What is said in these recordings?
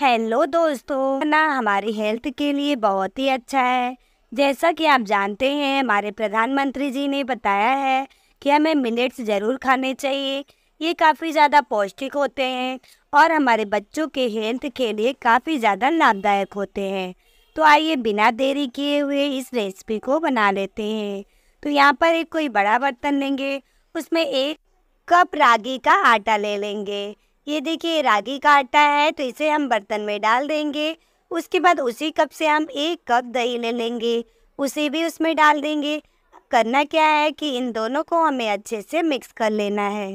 hello दोस्तों ना हमारी हेल्थ के लिए बहुत ही अच्छा है जैसा कि आप जानते हैं हमारे प्रधानमंत्री जी ने बताया है कि हमें मिलेट्स ज़रूर खाने चाहिए ये काफ़ी ज़्यादा पौष्टिक होते हैं और हमारे बच्चों के हेल्थ के लिए काफ़ी ज़्यादा लाभदायक होते हैं तो आइए बिना देरी किए हुए इस रेसिपी को बना लेते हैं तो यहाँ पर एक कोई बड़ा बर्तन लेंगे उसमें एक कप रागी का आटा ले लेंगे ये देखिए रागी का आटा है तो इसे हम बर्तन में डाल देंगे उसके बाद उसी कप से हम एक कप दही ले लेंगे उसे भी उसमें डाल देंगे करना क्या है कि इन दोनों को हमें अच्छे से मिक्स कर लेना है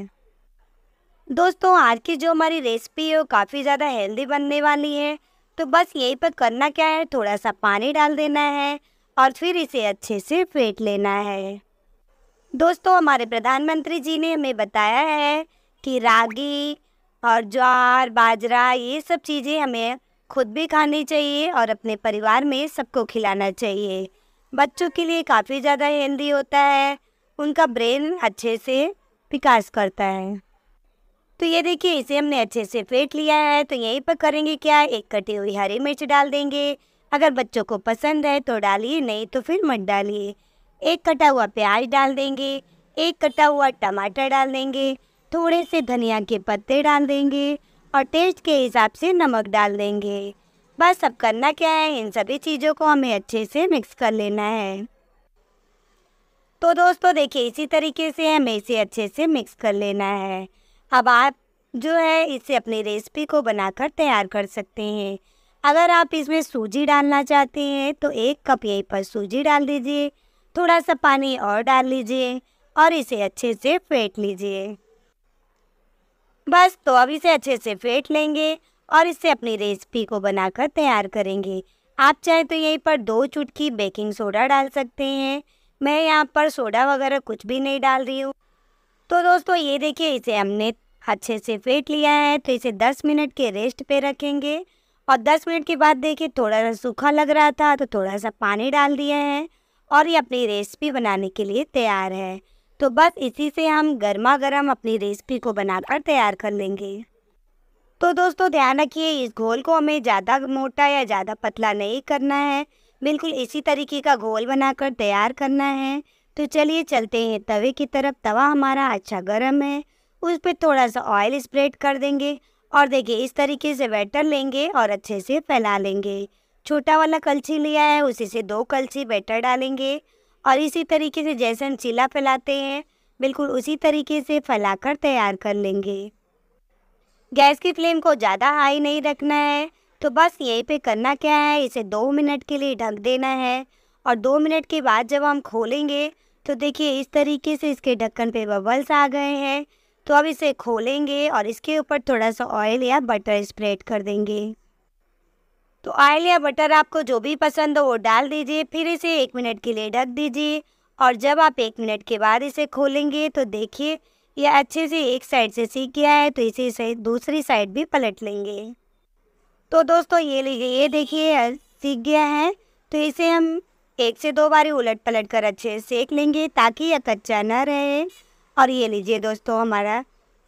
दोस्तों आज की जो हमारी रेसिपी है वो काफ़ी ज़्यादा हेल्दी बनने वाली है तो बस यही पर करना क्या है थोड़ा सा पानी डाल देना है और फिर इसे अच्छे से फेंट लेना है दोस्तों हमारे प्रधानमंत्री जी ने हमें बताया है कि रागी और ज्वार बाजरा ये सब चीज़ें हमें खुद भी खानी चाहिए और अपने परिवार में सबको खिलाना चाहिए बच्चों के लिए काफ़ी ज़्यादा हेल्दी होता है उनका ब्रेन अच्छे से विकास करता है तो ये देखिए इसे हमने अच्छे से फेंट लिया है तो यहीं पर करेंगे क्या एक कटी हुई हरी मिर्च डाल देंगे अगर बच्चों को पसंद है तो डालिए नहीं तो फिर मत डालिए एक कटा हुआ प्याज डाल देंगे एक कटा हुआ टमाटर डाल देंगे थोड़े से धनिया के पत्ते डाल देंगे और टेस्ट के हिसाब से नमक डाल देंगे बस अब करना क्या है इन सभी चीज़ों को हमें अच्छे से मिक्स कर लेना है तो दोस्तों देखिए इसी तरीके से हमें इसे अच्छे से मिक्स कर लेना है अब आप जो है इसे अपनी रेसिपी को बनाकर तैयार कर सकते हैं अगर आप इसमें सूजी डालना चाहते हैं तो एक कप यहीं पर सूजी डाल दीजिए थोड़ा सा पानी और डाल लीजिए और इसे अच्छे से फेंट लीजिए बस तो अब इसे अच्छे से फेंट लेंगे और इससे अपनी रेसिपी को बनाकर तैयार करेंगे आप चाहे तो यहीं पर दो चुटकी बेकिंग सोडा डाल सकते हैं मैं यहाँ पर सोडा वगैरह कुछ भी नहीं डाल रही हूँ तो दोस्तों ये देखिए इसे हमने अच्छे से फेंट लिया है तो इसे 10 मिनट के रेस्ट पे रखेंगे और 10 मिनट के बाद देखिए थोड़ा सा सूखा लग रहा था तो थोड़ा सा पानी डाल दिया है और ये अपनी रेसिपी बनाने के लिए तैयार है तो बस इसी से हम गर्मा गर्म अपनी रेसिपी को बनाकर तैयार कर लेंगे तो दोस्तों ध्यान रखिए इस घोल को हमें ज़्यादा मोटा या ज़्यादा पतला नहीं करना है बिल्कुल इसी तरीके का घोल बनाकर तैयार करना है तो चलिए चलते हैं तवे की तरफ तवा हमारा अच्छा गर्म है उस पर थोड़ा सा ऑयल स्प्रेड कर देंगे और देखिए इस तरीके से बैटर लेंगे और अच्छे से फैला लेंगे छोटा वाला कलछी लिया है उसी से दो कलछी बैटर डालेंगे और इसी तरीके से जैसे हम चीला फैलाते हैं बिल्कुल उसी तरीके से फैलाकर तैयार कर लेंगे गैस की फ्लेम को ज़्यादा हाई नहीं रखना है तो बस यहीं पे करना क्या है इसे दो मिनट के लिए ढक देना है और दो मिनट के बाद जब हम खोलेंगे तो देखिए इस तरीके से इसके ढक्कन पे बबल्स आ गए हैं तो अब इसे खोलेंगे और इसके ऊपर थोड़ा सा ऑयल या बटर स्प्रेड कर देंगे तो ऑयल या बटर आपको जो भी पसंद हो वो डाल दीजिए फिर इसे एक मिनट के लिए ढक दीजिए और जब आप एक मिनट के बाद इसे खोलेंगे तो देखिए ये अच्छे से एक साइड से सीख गया है तो इसे से दूसरी साइड भी पलट लेंगे तो दोस्तों ये लीजिए ये देखिए सीख गया है तो इसे हम एक से दो बारी उलट पलट कर अच्छे से सेक लेंगे ताकि यह कच्चा ना रहे और ये लीजिए दोस्तों हमारा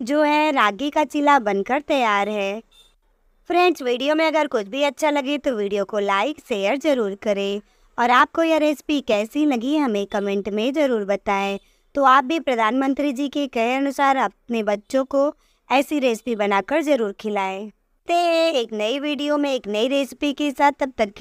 जो है रागी का चिला बनकर तैयार है फ्रेंड्स वीडियो में अगर कुछ भी अच्छा लगे तो वीडियो को लाइक शेयर ज़रूर करें और आपको यह रेसिपी कैसी लगी हमें कमेंट में ज़रूर बताएं तो आप भी प्रधानमंत्री जी के कहे अनुसार अपने बच्चों को ऐसी रेसिपी बनाकर ज़रूर खिलाएं ते एक नई वीडियो में एक नई रेसिपी के साथ तब तक